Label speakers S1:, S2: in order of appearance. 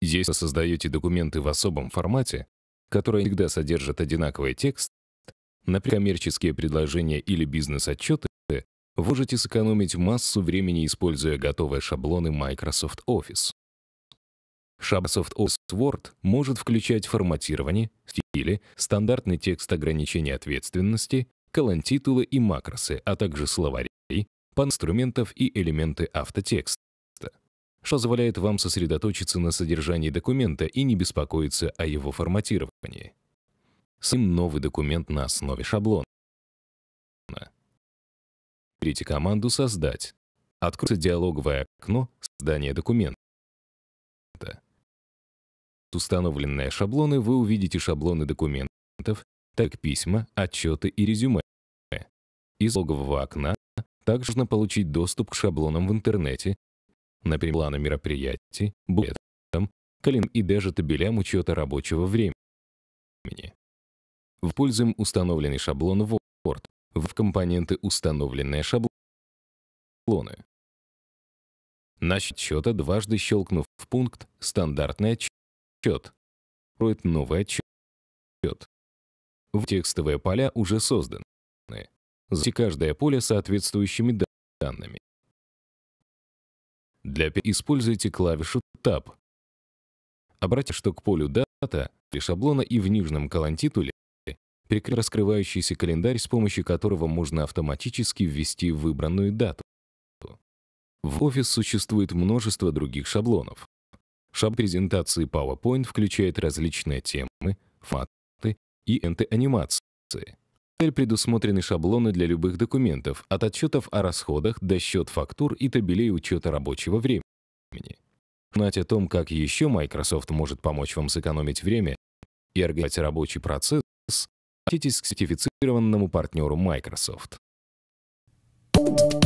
S1: Если создаете документы в особом формате, который всегда содержит одинаковый текст, например, коммерческие предложения или бизнес-отчеты, вы можете сэкономить массу времени, используя готовые шаблоны Microsoft Office. Shabasoft OS Word может включать форматирование, стили, стандартный текст ограничения ответственности, колонтитулы и макросы, а также словари, пан инструментов и элементы автотекста, что позволяет вам сосредоточиться на содержании документа и не беспокоиться о его форматировании. Сам новый документ на основе шаблона. Берите команду «Создать». Откроется диалоговое окно «Создание документа». Установленные шаблоны вы увидите шаблоны документов, так письма, отчеты и резюме. Из логового окна также можно получить доступ к шаблонам в интернете, например, планам мероприятий, буклетам, календарям и даже табелям учета рабочего времени. В пользуем установленный шаблон в Word, в компоненты «Установленные шаблоны». На счет счета дважды щелкнув в пункт «Стандартный отчет», растет. Строит новый отчет. В текстовые поля уже созданы. Зайти каждое поле соответствующими данными. Для используйте клавишу Tab. Обратите, что к полю дата при шаблона и в нижнем колонтитуле перекрыт раскрывающийся календарь, с помощью которого можно автоматически ввести выбранную дату. В Office существует множество других шаблонов. Шаб презентации PowerPoint включает различные темы, факты и энты-анимации. Теперь предусмотрены шаблоны для любых документов, от отчетов о расходах до счет фактур и табелей учета рабочего времени. Знать о том, как еще Microsoft может помочь вам сэкономить время и организовать рабочий процесс, обратитесь к сертифицированному партнеру Microsoft. Thank you